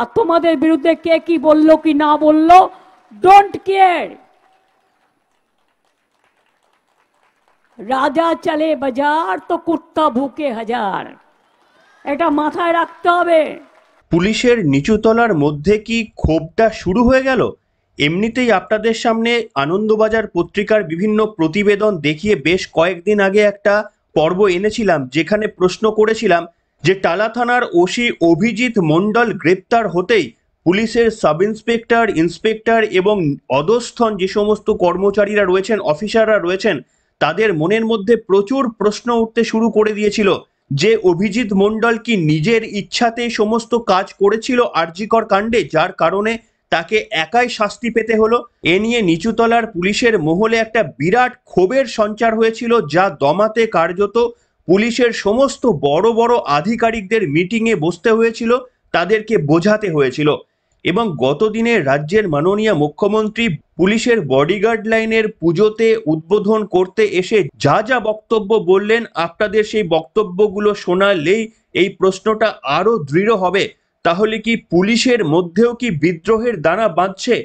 আর তোমাদের বিরুদ্ধে কে কি বলল কি না বলল ডোন্ট কেয়ার রাজা চলে বাজার তো কুত্তা ভুকে হাজার এটা মাথায় রাখতে হবে পুলিশের নিচুতলার মধ্যে কি ক্ষোভটা শুরু হয়ে গেল এমনিতেই আপনাদের সামনে আনন্দবাজার পত্রিকার বিভিন্ন প্রতিবেদন দেখিয়ে বেশ কয়েকদিন আগে একটা পর্ব এনেছিলাম যেখানে প্রশ্ন করেছিলাম যে টালা থানার ওসি অভিজিৎ মণ্ডল গ্রেপ্তার হতেই পুলিশের সাব ইন্সপেক্টর ইন্সপেক্টর এবং অধস্থন যে সমস্ত কর্মচারীরা রয়েছেন অফিসাররা রয়েছেন তাদের মনের মধ্যে প্রচুর প্রশ্ন উঠতে শুরু করে দিয়েছিল যে অভিজিৎ মণ্ডল কি নিজের ইচ্ছাতে সমস্ত কাজ করেছিল আরজিকর কাণ্ডে যার কারণে তাকে একাই শাস্তি পেতে হলো এ নিয়ে নিচুতলার পুলিশের মহলে একটা বিরাট ক্ষোভের সঞ্চার হয়েছিল যা দমাতে কার্যত পুলিশের সমস্ত বড় বড় আধিকারিকদের মিটিংয়ে বসতে হয়েছিল তাদেরকে বোঝাতে হয়েছিল এবং গতদিনে রাজ্যের মাননীয় মুখ্যমন্ত্রী পুলিশের বডিগার্ড লাইনের পুজোতে উদ্বোধন করতে এসে যা যা বক্তব্য বললেন আপনাদের সেই বক্তব্যগুলো শোনালেই এই প্রশ্নটা আরও দৃঢ় হবে তাহলে কি পুলিশের মধ্যেও কি বিদ্রোহের দানা বাঁধছে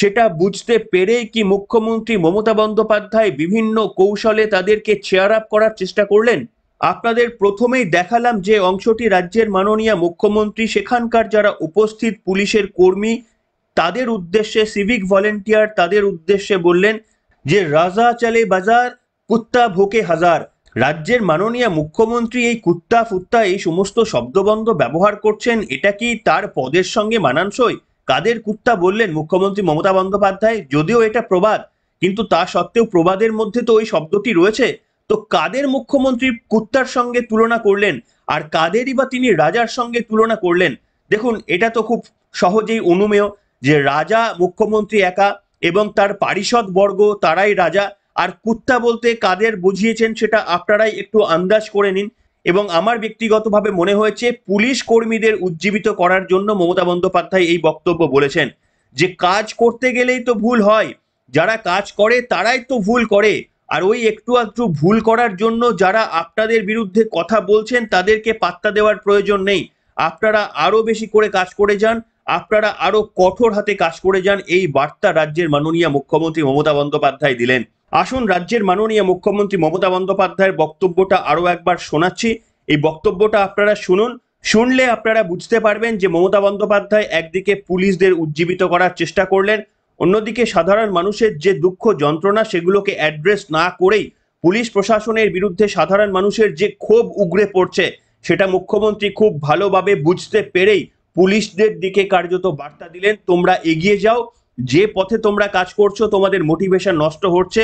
সেটা বুঝতে পেরেই কি মুখ্যমন্ত্রী মমতা বন্দ্যোপাধ্যায় বিভিন্ন কৌশলে তাদেরকে চেয়ার আপ করার চেষ্টা করলেন আপনাদের প্রথমেই দেখালাম যে অংশটি রাজ্যের মাননীয় মুখ্যমন্ত্রী সেখানকার যারা উপস্থিত পুলিশের কর্মী তাদের উদ্দেশ্যে সিভিক ভলেন্টিয়ার তাদের উদ্দেশ্যে বললেন যে রাজা চলে বাজার কুত্তা ভোকে হাজার রাজ্যের মাননীয় মুখ্যমন্ত্রী এই কুত্তা ফুত্তা এই সমস্ত শব্দবন্ধ ব্যবহার করছেন এটা কি তার পদের সঙ্গে মানানসই কাদের কুত্তা বললেন মুখ্যমন্ত্রী মমতা বন্দ্যোপাধ্যায় যদিও এটা প্রবাদ কিন্তু তা সত্ত্বেও প্রবাদের মধ্যে তো ওই শব্দটি রয়েছে তো কাদের মুখ্যমন্ত্রী কুত্তার সঙ্গে তুলনা করলেন আর কাদেরই বা তিনি রাজার সঙ্গে তুলনা করলেন দেখুন এটা তো খুব সহজেই অনুমেয় যে রাজা মুখ্যমন্ত্রী একা এবং তার পারিষদ বর্গ তারাই রাজা আর কুত্তা বলতে কাদের বুঝিয়েছেন সেটা আপনারাই একটু আন্দাজ করে নিন এবং আমার ব্যক্তিগতভাবে মনে হয়েছে পুলিশ কর্মীদের উজ্জীবিত করার জন্য মমতা বন্দ্যোপাধ্যায় এই বক্তব্য বলেছেন যে কাজ করতে গেলেই তো ভুল হয় যারা কাজ করে তারাই তো ভুল করে আর ওই একটু আধটু ভুল করার জন্য যারা আপনাদের বিরুদ্ধে কথা বলছেন তাদেরকে পাত্তা দেওয়ার প্রয়োজন নেই আপনারা আরও বেশি করে কাজ করে যান আপনারা আরও কঠোর হাতে কাজ করে যান এই বার্তা রাজ্যের মাননীয় মুখ্যমন্ত্রী মমতা বন্দ্যোপাধ্যায় দিলেন আসুন রাজ্যের মাননীয় মুখ্যমন্ত্রী মমতা বন্দ্যোপাধ্যায়ের বক্তব্যটা আরও একবার শোনাচ্ছি এই বক্তব্যটা আপনারা শুনুন শুনলে আপনারা বুঝতে পারবেন যে মমতা বন্দ্যোপাধ্যায় একদিকে পুলিশদের উজ্জীবিত করার চেষ্টা করলেন অন্যদিকে সাধারণ মানুষের যে দুঃখ যন্ত্রণা সেগুলোকে অ্যাড্রেস না করেই পুলিশ প্রশাসনের বিরুদ্ধে সাধারণ মানুষের যে ক্ষোভ উগড়ে পড়ছে সেটা মুখ্যমন্ত্রী খুব ভালোভাবে বুঝতে পেরেই পুলিশদের দিকে কার্যত বার্তা দিলেন তোমরা এগিয়ে যাও যে পথে তোমরা কাজ করছো তোমাদের মোটিভেশন নষ্ট হচ্ছে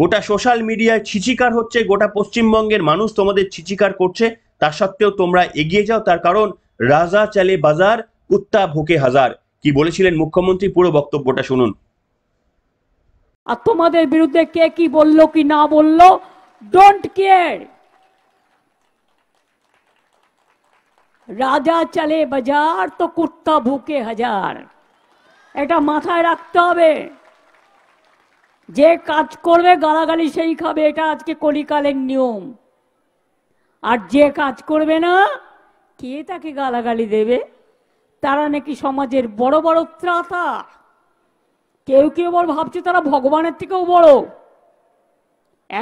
গোটা সোশ্যাল মিডিয়ায় ছিচিকার হচ্ছে গোটা পশ্চিমবঙ্গের মানুষ তোমাদের ছিচিকার করছে তার সত্ত্বেও তোমরা এগিয়ে যাও তার কারণ রাজা চালে বাজার কুত্তা ভোকে হাজার কি বলেছিলেন মুখ্যমন্ত্রী পুরো বক্তব্যটা শুনুন আর তোমাদের বিরুদ্ধে কে কি বলল কি না বলল ডোন্ট কেয়ার রাজা চলে বাজার তো কুত্তা ভুকে হাজার এটা মাথায় রাখতে হবে যে কাজ করবে গালাগালি সেই খাবে এটা আজকে কলিকালের নিয়ম আর যে কাজ করবে না কে তাকে গালাগালি দেবে তারা নাকি সমাজের বড় বড় ত্রাতা কেউ কেউ আবার ভাবছে তারা ভগবানের থেকেও বড়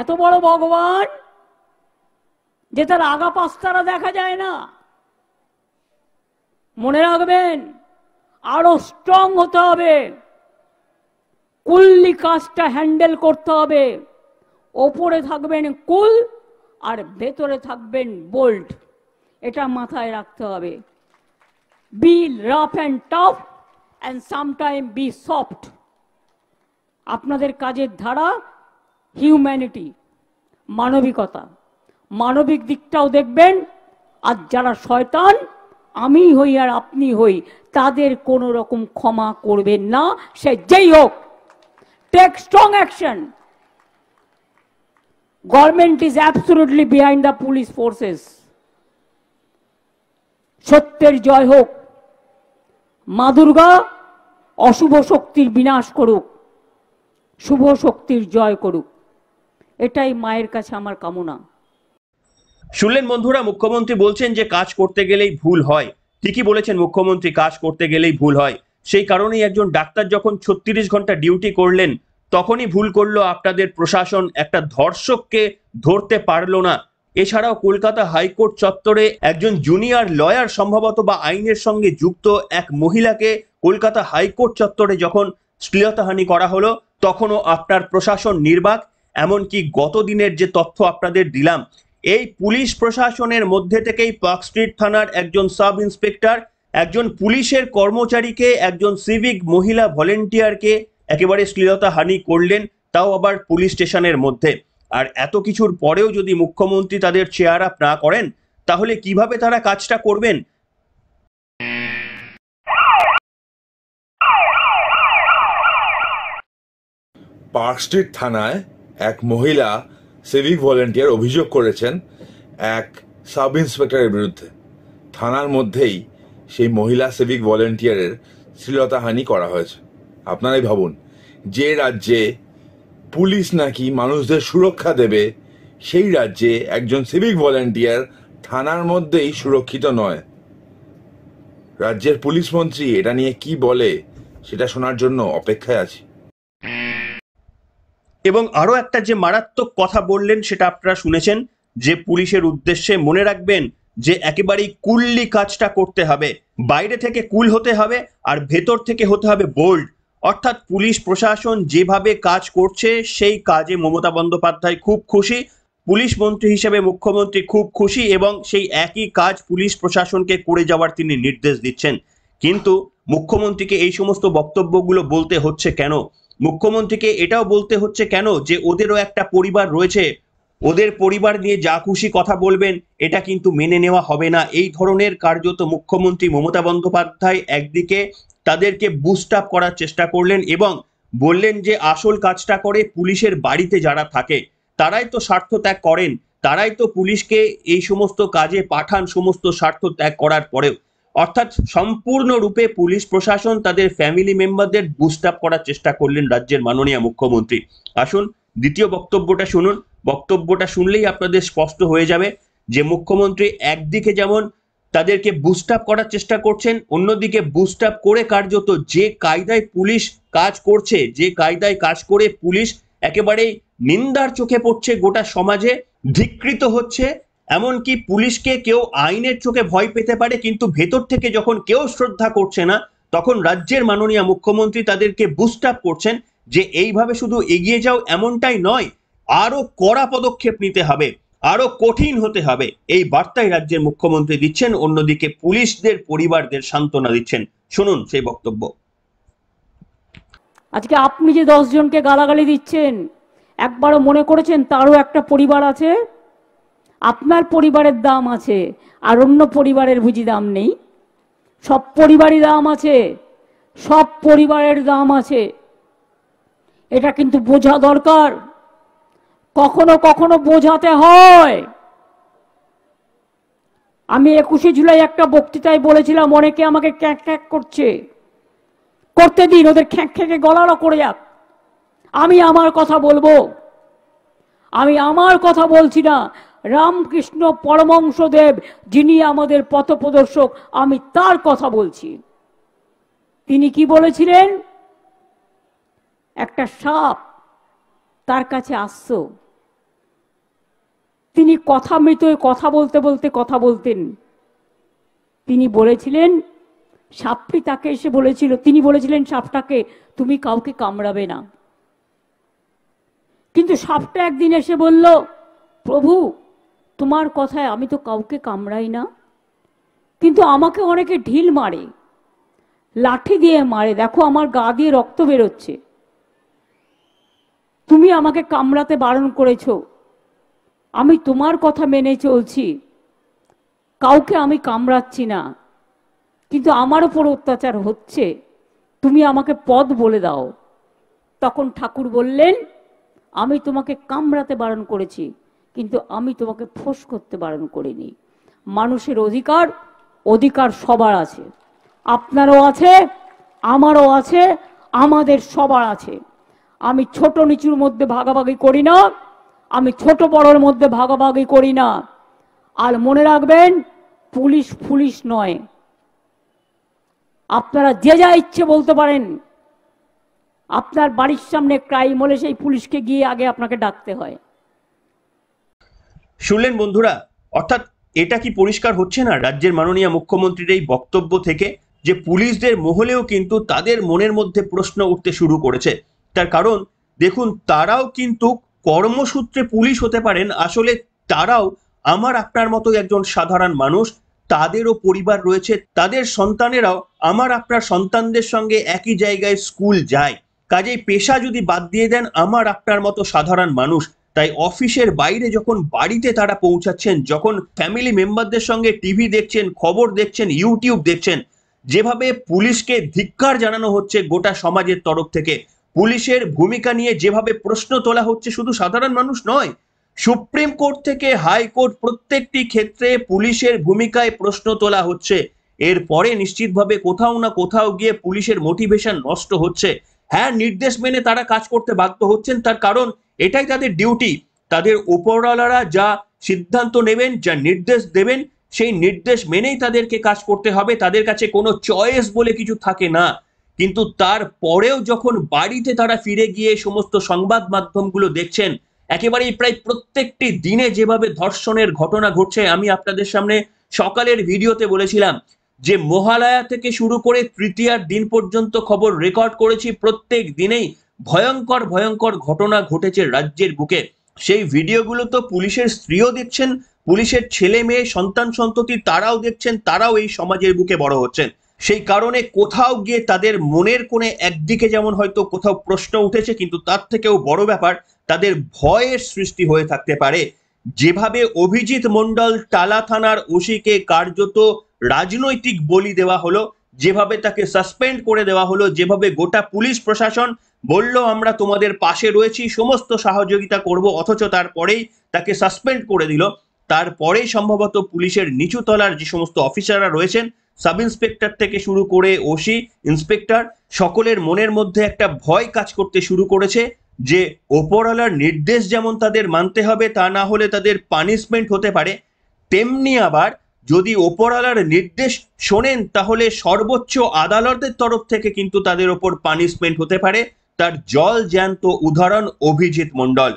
এত বড় ভগবান যে তার আগা পাস্তারা দেখা যায় না মনে রাখবেন আরো স্ট্রং হতে হবে কুল্লি কাজটা হ্যান্ডেল করতে হবে ওপরে থাকবেন কুল আর ভেতরে থাকবেন বোল্ট এটা মাথায় রাখতে হবে be rough and tough and sometimes be soft. আপনাদের কাজের ধারা হিউম্যানিটি মানবিকতা মানবিক দিকটাও দেখবেন আর যারা শয়তান আমি হই আর আপনি হই তাদের কোনো রকম ক্ষমা করবেন না সে যেই হোক take strong action government is absolutely behind the police forces সত্যের জয় হোক মা দুর্গা অশুভ শক্তির বিনাশ করুক শুভ শক্তির জয় করুক এটাই মায়ের কাছে আমার কামনা শুনলেন বন্ধুরা মুখ্যমন্ত্রী বলছেন যে কাজ করতে গেলেই ভুল হয় ঠিকই বলেছেন মুখ্যমন্ত্রী কাজ করতে গেলেই ভুল হয় সেই কারণেই একজন ডাক্তার যখন ছত্রিশ ঘন্টা ডিউটি করলেন তখনই ভুল করলো আপনাদের প্রশাসন একটা ধর্ষককে ধরতে পারলো না এছাড়াও কলকাতা হাইকোর্ট চত্বরে একজন জুনিয়র লয়ার সম্ভবত বা আইনের সঙ্গে যুক্ত এক মহিলাকে কলকাতা হাইকোর্ট চত্বরে যখন শ্লীলতাহানি করা হলো তখনও আপনার প্রশাসন নির্বাক এমনকি গত দিনের যে তথ্য আপনাদের দিলাম এই পুলিশ প্রশাসনের মধ্যে থেকেই পার্ক স্ট্রিট থানার একজন সাব ইন্সপেক্টর একজন পুলিশের কর্মচারীকে একজন সিভিক মহিলা ভলেন্টিয়ারকে একেবারে শ্লীলতাহানি করলেন তাও আবার পুলিশ স্টেশনের মধ্যে আর এত কিছুর পরেও যদি মুখ্যমন্ত্রী তাদের চেয়ার আপ না করেন তাহলে কিভাবে তারা কাজটা করবেন পার্কস্ট্রিট থানায় এক মহিলা সিভিক ভলেন্টিয়ার অভিযোগ করেছেন এক সাব ইন্সপেক্টরের বিরুদ্ধে থানার মধ্যেই সেই মহিলা সিভিক ভলেন্টিয়ারের শ্লীলতাহানি করা হয়েছে আপনারাই ভাবুন যে রাজ্যে পুলিশ নাকি মানুষদের সুরক্ষা দেবে সেই রাজ্যে একজন সিভিক ভলেন্টিয়ার থানার মধ্যেই সুরক্ষিত নয় রাজ্যের পুলিশ মন্ত্রী এটা নিয়ে কি বলে সেটা শোনার জন্য অপেক্ষায় আছি এবং আরও একটা যে মারাত্মক কথা বললেন সেটা আপনারা শুনেছেন যে পুলিশের উদ্দেশ্যে মনে রাখবেন যে একেবারেই কুললি কাজটা করতে হবে বাইরে থেকে কুল হতে হবে আর ভেতর থেকে হতে হবে বোল্ড অর্থাৎ পুলিশ প্রশাসন যেভাবে কাজ করছে সেই কাজে মমতা বন্দ্যোপাধ্যায় খুব খুশি পুলিশ মন্ত্রী হিসেবে মুখ্যমন্ত্রী খুব খুশি এবং সেই একই কাজ পুলিশ প্রশাসনকে করে যাওয়ার তিনি নির্দেশ দিচ্ছেন কিন্তু মুখ্যমন্ত্রীকে এই সমস্ত বক্তব্যগুলো বলতে হচ্ছে কেন মুখ্যমন্ত্রীকে এটাও বলতে হচ্ছে কেন যে ওদেরও একটা পরিবার রয়েছে ওদের পরিবার নিয়ে যা খুশি কথা বলবেন এটা কিন্তু মেনে নেওয়া হবে না এই ধরনের কার্যত মুখ্যমন্ত্রী মমতা বন্দ্যোপাধ্যায় একদিকে তাদেরকে বুস্ট আপ করার চেষ্টা করলেন এবং বললেন যে আসল কাজটা করে পুলিশের বাড়িতে যারা থাকে তারাই তো স্বার্থ ত্যাগ করেন তারাই তো পুলিশকে এই সমস্ত কাজে পাঠান সমস্ত স্বার্থ ত্যাগ করার পরেও অর্থাৎ সম্পূর্ণরূপে পুলিশ প্রশাসন তাদের ফ্যামিলি মেম্বারদের বুস্ট আপ করার চেষ্টা করলেন রাজ্যের মাননীয় মুখ্যমন্ত্রী আসুন দ্বিতীয় বক্তব্যটা শুনুন বক্তব্যটা শুনলেই আপনাদের স্পষ্ট হয়ে যাবে যে মুখ্যমন্ত্রী একদিকে যেমন তাদেরকে বুস্ট আপ করার চেষ্টা করছেন অন্যদিকে বুস্ট আপ করে কার্যত যে কায়দায় পুলিশ কাজ করছে যে কায়দায় কাজ করে পুলিশ একেবারে নিন্দার চোখে পড়ছে গোটা সমাজে ধিকৃত হচ্ছে এমনকি পুলিশকে কেউ আইনের চোখে ভয় পেতে পারে কিন্তু ভেতর থেকে যখন কেউ শ্রদ্ধা করছে না তখন রাজ্যের মাননীয় মুখ্যমন্ত্রী তাদেরকে বুস্ট আপ করছেন যে এইভাবে শুধু এগিয়ে যাও এমনটাই নয় আরও কড়া পদক্ষেপ নিতে হবে আরো কঠিন হতে হবে এই বার্তাই রাজ্যের মুখ্যমন্ত্রী দিচ্ছেন অন্যদিকে পুলিশদের পরিবারদের সান্ত্বনা দিচ্ছেন শুনুন সেই বক্তব্য আজকে আপনি যে জনকে গালাগালি দিচ্ছেন একবারও মনে করেছেন তারও একটা পরিবার আছে আপনার পরিবারের দাম আছে আর অন্য পরিবারের বুঝি দাম নেই সব পরিবারই দাম আছে সব পরিবারের দাম আছে এটা কিন্তু বোঝা দরকার কখনো কখনো বোঝাতে হয় আমি একুশে জুলাই একটা বক্তৃতায় বলেছিলাম অনেকে আমাকে ক্যাঁক ক্যাঁক করছে করতে দিন ওদের খ্যাঁক খেঁকে গলারও করে যাক আমি আমার কথা বলবো আমি আমার কথা বলছি না রামকৃষ্ণ পরমংসদেব যিনি আমাদের পথপ্রদর্শক আমি তার কথা বলছি তিনি কি বলেছিলেন একটা সাপ তার কাছে আসছো তিনি কথা মৃত কথা বলতে বলতে কথা বলতেন তিনি বলেছিলেন সাপটি তাকে এসে বলেছিল তিনি বলেছিলেন সাপটাকে তুমি কাউকে কামড়াবে না কিন্তু সাপটা একদিন এসে বলল প্রভু তোমার কথায় আমি তো কাউকে কামড়াই না কিন্তু আমাকে অনেকে ঢিল মারে লাঠি দিয়ে মারে দেখো আমার গা দিয়ে রক্ত বেরোচ্ছে তুমি আমাকে কামড়াতে বারণ করেছ আমি তোমার কথা মেনে চলছি কাউকে আমি কামড়াচ্ছি না কিন্তু আমার ওপর অত্যাচার হচ্ছে তুমি আমাকে পদ বলে দাও তখন ঠাকুর বললেন আমি তোমাকে কামড়াতে বারণ করেছি কিন্তু আমি তোমাকে ফোঁস করতে বারণ করিনি মানুষের অধিকার অধিকার সবার আছে আপনারও আছে আমারও আছে আমাদের সবার আছে আমি ছোট নিচুর মধ্যে ভাগাভাগি করি না আমি ছোট বড়র মধ্যে ভাগাভাগি করি না আর মনে রাখবেন পুলিশ পুলিশ নয় আপনারা যে যা ইচ্ছে বলতে পারেন আপনার বাড়ির সামনে ক্রাইম হলে সেই পুলিশকে গিয়ে আগে আপনাকে ডাকতে হয় শুনলেন বন্ধুরা অর্থাৎ এটা কি পরিষ্কার হচ্ছে না রাজ্যের মাননীয় মুখ্যমন্ত্রীর এই বক্তব্য থেকে যে পুলিশদের মহলেও কিন্তু তাদের মনের মধ্যে প্রশ্ন উঠতে শুরু করেছে তার কারণ দেখুন তারাও কিন্তু কর্মসূত্রে পুলিশ হতে পারেন আসলে তারাও আমার আপনার মতো একজন সাধারণ মানুষ তাদেরও পরিবার রয়েছে তাদের সন্তানেরাও আমার আপনার সন্তানদের সঙ্গে একই জায়গায় স্কুল যায় কাজেই পেশা যদি বাদ দিয়ে দেন আমার আপনার মতো সাধারণ মানুষ তাই অফিসের বাইরে যখন বাড়িতে তারা পৌঁছাচ্ছেন যখন ফ্যামিলি মেম্বারদের সঙ্গে টিভি দেখছেন খবর দেখছেন ইউটিউব দেখছেন যেভাবে পুলিশকে ধিক্কার জানানো হচ্ছে গোটা সমাজের তরফ থেকে পুলিশের ভূমিকা নিয়ে যেভাবে প্রশ্ন তোলা হচ্ছে শুধু সাধারণ মানুষ নয় সুপ্রিম কোর্ট থেকে হাইকোর্ট প্রত্যেকটি ক্ষেত্রে পুলিশের ভূমিকায় প্রশ্ন তোলা হচ্ছে এরপরে নিশ্চিতভাবে কোথাও না কোথাও গিয়ে পুলিশের মোটিভেশন নষ্ট হচ্ছে হ্যাঁ নির্দেশ মেনে তারা কাজ করতে বাধ্য হচ্ছেন তার কারণ এটাই তাদের ডিউটি তাদের উপরওয়ালারা যা সিদ্ধান্ত নেবেন যা নির্দেশ দেবেন সেই নির্দেশ মেনেই তাদেরকে কাজ করতে হবে তাদের কাছে কোনো চয়েস বলে কিছু থাকে না কিন্তু তার পরেও যখন বাড়িতে তারা ফিরে গিয়ে সমস্ত সংবাদ মাধ্যমগুলো দেখছেন একেবারেই প্রায় প্রত্যেকটি দিনে যেভাবে ধর্ষণের ঘটনা ঘটছে আমি আপনাদের সামনে সকালের ভিডিওতে বলেছিলাম যে মহালয়া থেকে শুরু করে তৃতীয়ার দিন পর্যন্ত খবর রেকর্ড করেছি প্রত্যেক দিনেই ভয়ঙ্কর ভয়ঙ্কর ঘটনা ঘটেছে রাজ্যের বুকে সেই ভিডিওগুলো তো পুলিশের স্ত্রীও দেখছেন পুলিশের ছেলে মেয়ে সন্তান সন্ততি তারাও দেখছেন তারাও এই সমাজের বুকে বড় হচ্ছেন সেই কারণে কোথাও গিয়ে তাদের মনের কোণে একদিকে যেমন হয়তো কোথাও প্রশ্ন উঠেছে কিন্তু তার থেকেও বড় ব্যাপার তাদের ভয়ের সৃষ্টি হয়ে থাকতে পারে যেভাবে অভিজিৎ মণ্ডল টালা থানার ওসিকে কার্যত রাজনৈতিক বলি দেওয়া হলো যেভাবে তাকে সাসপেন্ড করে দেওয়া হলো যেভাবে গোটা পুলিশ প্রশাসন বলল আমরা তোমাদের পাশে রয়েছি সমস্ত সহযোগিতা করব অথচ তারপরেই তাকে সাসপেন্ড করে দিল তারপরেই সম্ভবত পুলিশের নিচুতলার যে সমস্ত অফিসাররা রয়েছেন সাব ইন্সপেক্টর থেকে শুরু করে ওসি ইন্সপেক্টর সকলের মনের মধ্যে একটা ভয় কাজ করতে শুরু করেছে যে ওপরওয়ালার নির্দেশ যেমন তাদের মানতে হবে তা না হলে তাদের পানিশমেন্ট হতে পারে তেমনি আবার যদি ওপরওয়ালার নির্দেশ শোনেন তাহলে সর্বোচ্চ আদালতের তরফ থেকে কিন্তু তাদের ওপর পানিশমেন্ট হতে পারে তার জল জ্যান্ত উদাহরণ অভিজিৎ মণ্ডল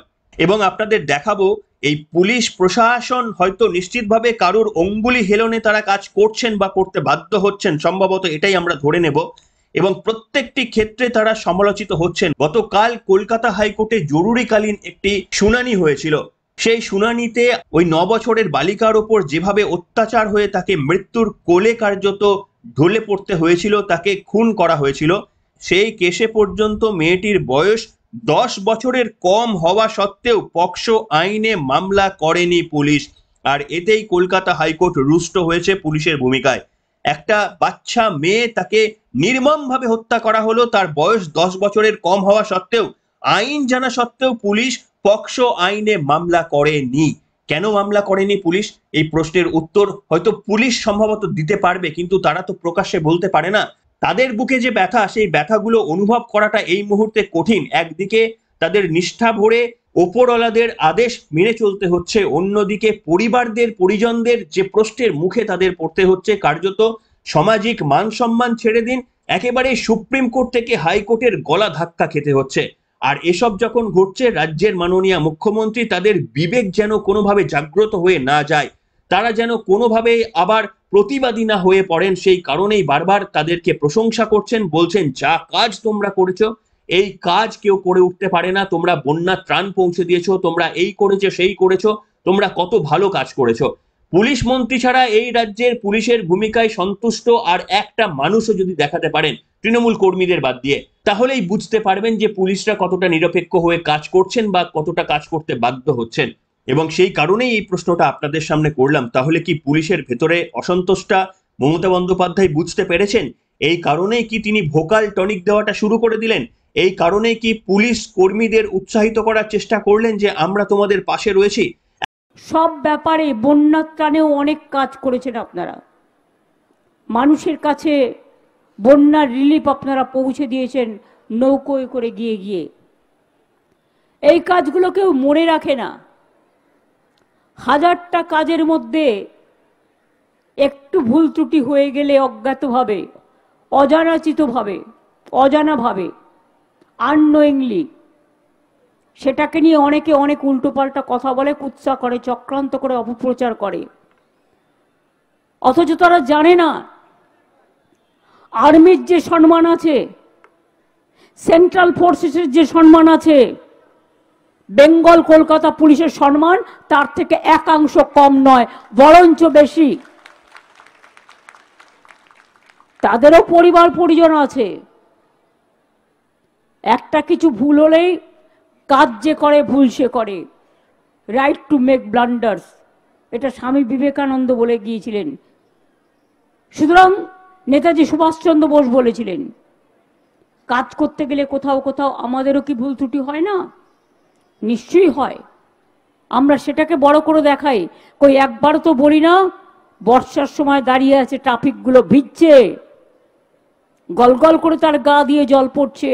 এবং আপনাদের দেখাবো এই পুলিশ প্রশাসন হয়তো নিশ্চিতভাবে কারুর অঙ্গুলি হেলনে তারা কাজ করছেন বা করতে বাধ্য হচ্ছেন সম্ভবত এটাই আমরা ধরে নেব এবং প্রত্যেকটি ক্ষেত্রে তারা সমালোচিত হচ্ছেন গতকাল কলকাতা হাইকোর্টে জরুরিকালীন একটি শুনানি হয়েছিল সেই শুনানিতে ওই ন বছরের বালিকার ওপর যেভাবে অত্যাচার হয়ে তাকে মৃত্যুর কোলে কার্যত ঢলে পড়তে হয়েছিল তাকে খুন করা হয়েছিল সেই কেসে পর্যন্ত মেয়েটির বয়স দশ বছরের কম হওয়া সত্ত্বেও পক্সো আইনে মামলা করেনি পুলিশ আর এতেই কলকাতা হাইকোর্ট রুষ্ট হয়েছে পুলিশের ভূমিকায় একটা বাচ্চা মেয়ে তাকে নির্মমভাবে হত্যা করা হলো তার বয়স দশ বছরের কম হওয়া সত্ত্বেও আইন জানা সত্ত্বেও পুলিশ পক্সো আইনে মামলা করেনি কেন মামলা করেনি পুলিশ এই প্রশ্নের উত্তর হয়তো পুলিশ সম্ভবত দিতে পারবে কিন্তু তারা তো প্রকাশ্যে বলতে পারে না তাদের বুকে যে ব্যথা সেই ব্যথাগুলো অনুভব করাটা এই মুহূর্তে কঠিন একদিকে তাদের নিষ্ঠা ভরে ওপরওয়ালাদের আদেশ মেনে চলতে হচ্ছে অন্যদিকে পরিবারদের পরিজনদের যে প্রশ্নের মুখে তাদের পড়তে হচ্ছে কার্যত সামাজিক মান সম্মান ছেড়ে দিন একেবারে সুপ্রিম কোর্ট থেকে হাইকোর্টের গলা ধাক্কা খেতে হচ্ছে আর এসব যখন ঘটছে রাজ্যের মাননীয় মুখ্যমন্ত্রী তাদের বিবেক যেন কোনোভাবে জাগ্রত হয়ে না যায় তারা যেন কোনোভাবে আবার প্রতিবাদী না হয়ে পড়েন সেই কারণেই বারবার তাদেরকে প্রশংসা করছেন বলছেন যা কাজ তোমরা করেছো এই কাজ কেউ করে উঠতে পারে না তোমরা বন্যা ত্রাণ পৌঁছে দিয়েছো তোমরা এই করেছো সেই করেছো তোমরা কত ভালো কাজ করেছো পুলিশ মন্ত্রী ছাড়া এই রাজ্যের পুলিশের ভূমিকায় সন্তুষ্ট আর একটা মানুষও যদি দেখাতে পারেন তৃণমূল কর্মীদের বাদ দিয়ে তাহলেই বুঝতে পারবেন যে পুলিশরা কতটা নিরপেক্ষ হয়ে কাজ করছেন বা কতটা কাজ করতে বাধ্য হচ্ছেন এবং সেই কারণেই এই প্রশ্নটা আপনাদের সামনে করলাম তাহলে কি পুলিশের ভেতরে অসন্তোষটা মমতা বন্দ্যোপাধ্যায় বুঝতে পেরেছেন এই কারণেই কি তিনি ভোকাল টনিক দেওয়াটা শুরু করে দিলেন এই কারণে কি পুলিশ কর্মীদের উৎসাহিত করার চেষ্টা করলেন যে আমরা তোমাদের পাশে রয়েছি সব ব্যাপারে বন্যাত্রাণেও অনেক কাজ করেছেন আপনারা মানুষের কাছে বন্যার রিলিফ আপনারা পৌঁছে দিয়েছেন নৌকোয় করে গিয়ে গিয়ে এই কাজগুলো কেউ মনে রাখে না হাজারটা কাজের মধ্যে একটু ভুল ত্রুটি হয়ে গেলে অজ্ঞাতভাবে অজানাচিতভাবে অজানাভাবে আননোয়িংলি সেটাকে নিয়ে অনেকে অনেক উল্টোপাল্টা কথা বলে কুৎসা করে চক্রান্ত করে অপপ্রচার করে অথচ তারা জানে না আর্মির যে সম্মান আছে সেন্ট্রাল ফোর্সেসের যে সম্মান আছে বেঙ্গল কলকাতা পুলিশের সম্মান তার থেকে একাংশ কম নয় বরঞ্চ বেশি তাদেরও পরিবার পরিজন আছে একটা কিছু ভুল হলেই কাজ যে করে ভুল সে করে রাইট টু মেক ব্লান্ডার্স এটা স্বামী বিবেকানন্দ বলে গিয়েছিলেন সুতরাং নেতাজি সুভাষচন্দ্র বোস বলেছিলেন কাজ করতে গেলে কোথাও কোথাও আমাদেরও কি ভুল ত্রুটি হয় না নিশ্চয়ই হয় আমরা সেটাকে বড় করে দেখাই কই একবার তো বলি না বর্ষার সময় দাঁড়িয়ে আছে ট্রাফিকগুলো ভিজছে গলগল করে তার গা দিয়ে জল পড়ছে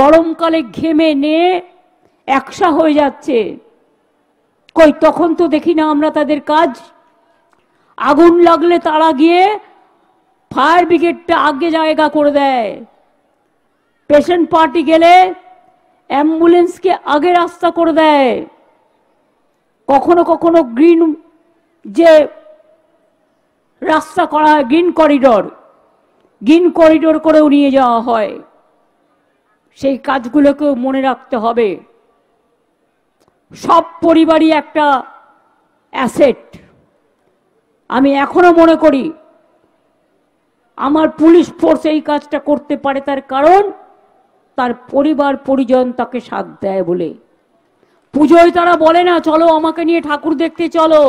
গরমকালে ঘেমে নিয়ে একসা হয়ে যাচ্ছে কই তখন তো দেখি না আমরা তাদের কাজ আগুন লাগলে তারা গিয়ে ফায়ার ব্রিগেডটা আগে জায়গা করে দেয় পেশেন্ট পার্টি গেলে অ্যাম্বুলেন্সকে আগে রাস্তা করে দেয় কখনো কখনো গ্রিন যে রাস্তা করা হয় গ্রিন করিডর গ্রিন করিডোর করেও নিয়ে যাওয়া হয় সেই কাজগুলোকেও মনে রাখতে হবে সব পরিবারই একটা অ্যাসেট আমি এখনও মনে করি আমার পুলিশ ফোর্স এই কাজটা করতে পারে তার কারণ তার পরিবার পরিজন তাকে সাথ দেয় বলে পুজোয় তারা বলে না চলো আমাকে নিয়ে ঠাকুর দেখতে চলো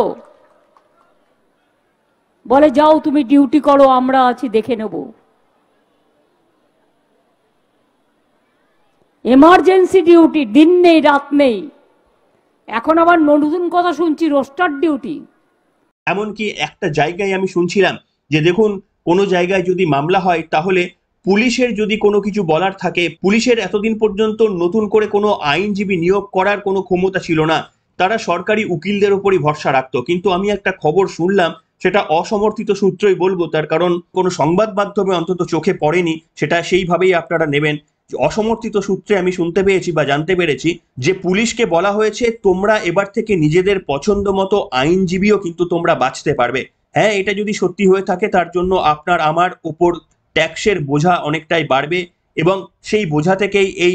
বলে যাও তুমি ডিউটি করো আমরা আছি দেখে নেব এমার্জেন্সি ডিউটি দিন নেই রাত নেই এখন আবার নতুন কথা শুনছি রোস্টার ডিউটি এমনকি একটা জায়গায় আমি শুনছিলাম যে দেখুন কোনো জায়গায় যদি মামলা হয় তাহলে পুলিশের যদি কোনো কিছু বলার থাকে পুলিশের এতদিন পর্যন্ত নতুন করে কোনো আইনজীবী নিয়োগ করার কোনো ক্ষমতা ছিল না তারা সরকারি উকিলদের ওপরই ভরসা রাখত কিন্তু আমি একটা খবর শুনলাম সেটা অসমর্থিত সূত্রই বলবো তার কারণ কোনো সংবাদ মাধ্যমে অন্তত চোখে পড়েনি সেটা সেইভাবেই আপনারা নেবেন অসমর্থিত সূত্রে আমি শুনতে পেয়েছি বা জানতে পেরেছি যে পুলিশকে বলা হয়েছে তোমরা এবার থেকে নিজেদের পছন্দ মতো আইনজীবীও কিন্তু তোমরা বাঁচতে পারবে হ্যাঁ এটা যদি সত্যি হয়ে থাকে তার জন্য আপনার আমার ওপর ট্যাক্সের বোঝা অনেকটাই বাড়বে এবং সেই বোঝা থেকেই এই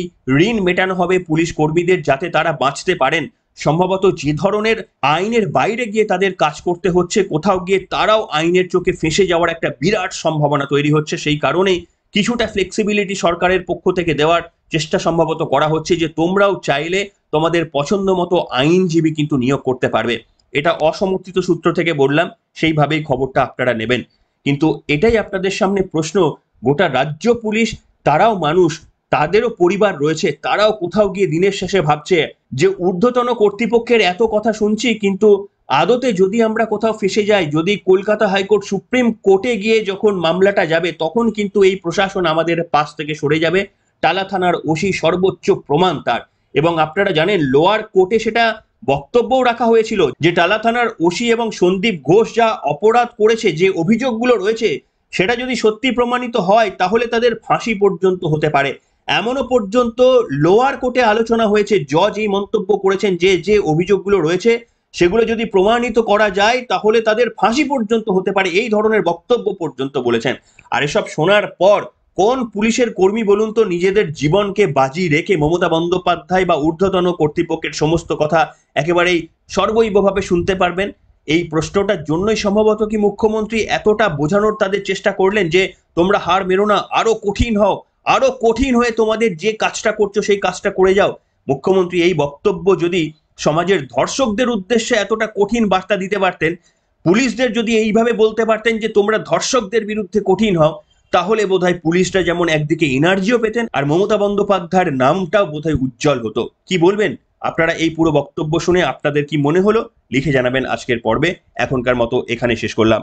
ঋণ মেটানো হবে পুলিশ কর্মীদের যাতে তারা বাঁচতে পারেন সম্ভবত যে ধরনের আইনের বাইরে গিয়ে তাদের কাজ করতে হচ্ছে কোথাও গিয়ে তারাও আইনের চোখে ফেঁসে যাওয়ার একটা বিরাট সম্ভাবনা তৈরি হচ্ছে সেই কারণেই কিছুটা ফ্লেক্সিবিলিটি সরকারের পক্ষ থেকে দেওয়ার চেষ্টা সম্ভবত করা হচ্ছে যে তোমরাও চাইলে তোমাদের পছন্দ মতো আইনজীবী কিন্তু নিয়োগ করতে পারবে এটা অসমর্থিত সূত্র থেকে বললাম সেইভাবেই খবরটা আপনারা নেবেন কিন্তু এটাই আপনাদের সামনে প্রশ্ন গোটা রাজ্য পুলিশ তারাও মানুষ তাদেরও পরিবার রয়েছে তারাও কোথাও গিয়ে দিনের শেষে ভাবছে যে ঊর্ধ্বতন কর্তৃপক্ষের এত কথা শুনছি কিন্তু আদতে যদি আমরা কোথাও ফেসে যাই যদি কলকাতা হাইকোর্ট সুপ্রিম কোর্টে গিয়ে যখন মামলাটা যাবে তখন কিন্তু এই প্রশাসন আমাদের পাশ থেকে সরে যাবে টালা থানার ওসি সর্বোচ্চ প্রমাণ তার এবং আপনারা জানেন লোয়ার কোর্টে সেটা বক্তব্যও রাখা হয়েছিল যে টালা থানার ওসি এবং সন্দীপ ঘোষ যা অপরাধ করেছে যে অভিযোগগুলো রয়েছে সেটা যদি সত্যি প্রমাণিত হয় তাহলে তাদের ফাঁসি পর্যন্ত হতে পারে এমনও পর্যন্ত লোয়ার কোর্টে আলোচনা হয়েছে জজ এই মন্তব্য করেছেন যে যে অভিযোগগুলো রয়েছে সেগুলো যদি প্রমাণিত করা যায় তাহলে তাদের ফাঁসি পর্যন্ত হতে পারে এই ধরনের বক্তব্য পর্যন্ত বলেছেন আর এসব শোনার পর কোন পুলিশের কর্মী বলুন তো নিজেদের জীবনকে বাজি রেখে মমতা বন্দ্যোপাধ্যায় বা ঊর্ধ্বতন কর্তৃপক্ষের সমস্ত কথা একেবারেই সর্বৈবভাবে শুনতে পারবেন এই প্রশ্নটার জন্যই সম্ভবত কি মুখ্যমন্ত্রী এতটা বোঝানোর তাদের চেষ্টা করলেন যে তোমরা হার মেরো না আরো কঠিন হও আরো কঠিন হয়ে তোমাদের যে কাজটা করছো সেই কাজটা করে যাও মুখ্যমন্ত্রী এই বক্তব্য যদি সমাজের ধর্ষকদের উদ্দেশ্যে এতটা কঠিন বার্তা দিতে পারতেন পুলিশদের যদি এইভাবে বলতে পারতেন যে তোমরা ধর্ষকদের বিরুদ্ধে কঠিন হও তাহলে বোধহয় পুলিশরা যেমন একদিকে এনার্জিও পেতেন আর মমতা বন্দ্যোপাধ্যায়ের নামটাও বোধহয় উজ্জ্বল হতো কি বলবেন আপনারা এই পুরো বক্তব্য শুনে আপনাদের কি মনে হলো লিখে জানাবেন আজকের পর্বে এখনকার মতো এখানে শেষ করলাম